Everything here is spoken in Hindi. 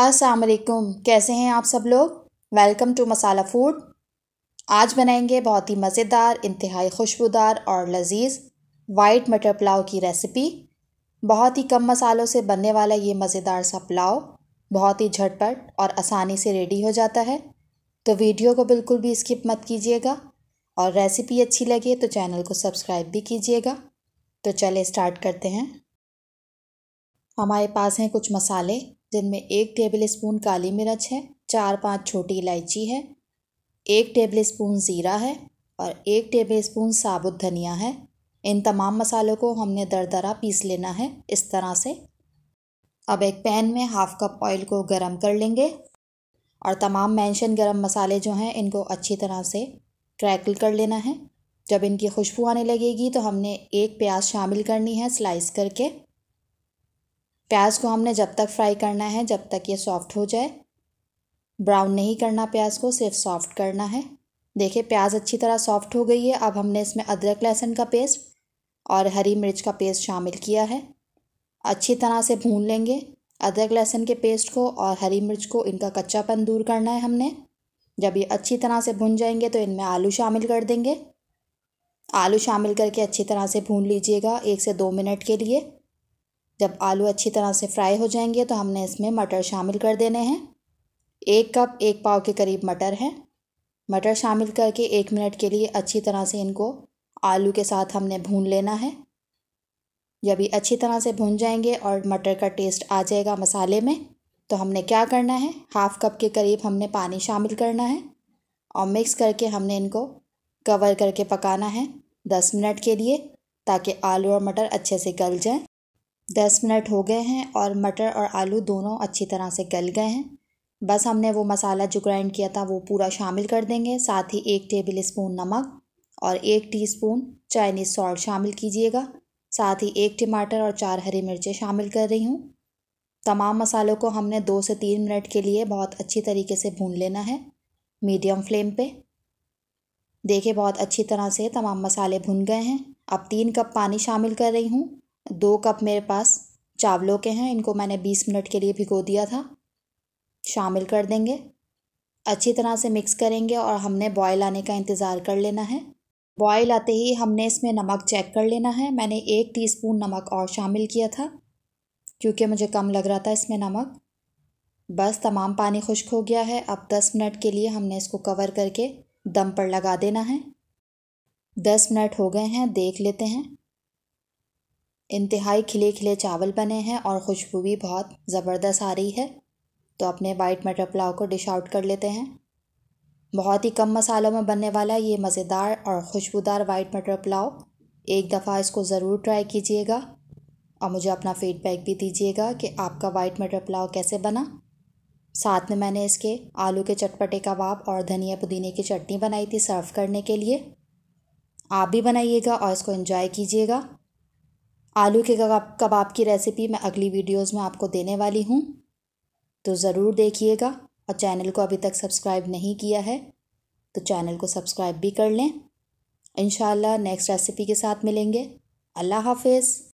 अस्सलाम वालेकुम कैसे हैं आप सब लोग वेलकम टू मसाला फूड आज बनाएंगे बहुत ही मज़ेदार इंतहाई खुशबूदार और लजीज वाइट मटर पुलाव की रेसिपी बहुत ही कम मसालों से बनने वाला ये मज़ेदार सा पुलाव बहुत ही झटपट और आसानी से रेडी हो जाता है तो वीडियो को बिल्कुल भी स्किप मत कीजिएगा और रेसिपी अच्छी लगे तो चैनल को सब्सक्राइब भी कीजिएगा तो चले स्टार्ट करते हैं हमारे पास हैं कुछ मसाले जिनमें एक टेबल स्पून काली मिर्च है चार पांच छोटी इलायची है एक टेबल स्पून ज़ीरा है और एक टेबल स्पून साबुत धनिया है इन तमाम मसालों को हमने दरदरा पीस लेना है इस तरह से अब एक पैन में हाफ़ कप ऑयल को गरम कर लेंगे और तमाम मेंशन गरम मसाले जो हैं इनको अच्छी तरह से क्रैकल कर लेना है जब इनकी खुशबू आने लगेगी तो हमने एक प्याज शामिल करनी है स्लाइस करके प्याज को हमने जब तक फ्राई करना है जब तक ये सॉफ्ट हो जाए ब्राउन नहीं करना प्याज को सिर्फ सॉफ्ट करना है देखिए प्याज अच्छी तरह सॉफ्ट हो गई है अब हमने इसमें अदरक लहसुन का पेस्ट और हरी मिर्च का पेस्ट शामिल किया है अच्छी तरह से भून लेंगे अदरक लहसुन के पेस्ट को और हरी मिर्च को इनका कच्चापन दूर करना है हमने जब ये अच्छी तरह से भून जाएंगे तो इनमें आलू शामिल कर देंगे आलू शामिल करके अच्छी तरह से भून लीजिएगा एक से दो मिनट के लिए जब आलू अच्छी तरह से फ्राई हो जाएंगे तो हमने इसमें मटर शामिल कर देने हैं एक कप एक पाव के करीब मटर है मटर शामिल करके एक मिनट के लिए अच्छी तरह से इनको आलू के साथ हमने भून लेना है जब ये अच्छी तरह से भून जाएंगे और मटर का टेस्ट आ जाएगा मसाले में तो हमने क्या करना है हाफ़ कप के करीब हमने पानी शामिल करना है और मिक्स करके हमने इनको कवर करके पकाना है दस मिनट के लिए ताकि आलू और मटर अच्छे से गल जाएं दस मिनट हो गए हैं और मटर और आलू दोनों अच्छी तरह से गल गए हैं बस हमने वो मसाला जो ग्राइंड किया था वो पूरा शामिल कर देंगे साथ ही एक टेबल स्पून नमक और एक टीस्पून चाइनीज़ सॉल्ट शामिल कीजिएगा साथ ही एक टमाटर और चार हरी मिर्चें शामिल कर रही हूँ तमाम मसालों को हमने दो से तीन मिनट के लिए बहुत अच्छी तरीके से भून लेना है मीडियम फ्लेम पे देखिए बहुत अच्छी तरह से तमाम मसाले भुन गए हैं अब तीन कप पानी शामिल कर रही हूँ दो कप मेरे पास चावलों के हैं इनको मैंने बीस मिनट के लिए भिगो दिया था शामिल कर देंगे अच्छी तरह से मिक्स करेंगे और हमने बॉयल आने का इंतज़ार कर लेना है बॉयल आते ही हमने इसमें नमक चेक कर लेना है मैंने एक टीस्पून नमक और शामिल किया था क्योंकि मुझे कम लग रहा था इसमें नमक बस तमाम पानी खुश्क हो गया है अब दस मिनट के लिए हमने इसको कवर करके दम पर लगा देना है दस मिनट हो गए हैं देख लेते हैं इंतहाई खिले खिले चावल बने हैं और खुशबू भी बहुत ज़बरदस्त आ रही है तो अपने वाइट मटर पुलाव को डिश आउट कर लेते हैं बहुत ही कम मसालों में बनने वाला ये मज़ेदार और खुशबूदार वाइट मटर पुलाव एक दफ़ा इसको ज़रूर ट्राई कीजिएगा और मुझे अपना फीडबैक भी दीजिएगा कि आपका वाइट मटर पुलाव कैसे बना साथ में मैंने इसके आलू के चटपटे कबाब और धनिया पुदीने की चटनी बनाई थी सर्व करने के लिए आप भी बनाइएगा और इसको इन्जॉय कीजिएगा आलू के कबाब की रेसिपी मैं अगली वीडियोस में आपको देने वाली हूँ तो ज़रूर देखिएगा और चैनल को अभी तक सब्सक्राइब नहीं किया है तो चैनल को सब्सक्राइब भी कर लें इन नेक्स्ट रेसिपी के साथ मिलेंगे अल्लाह हाफिज़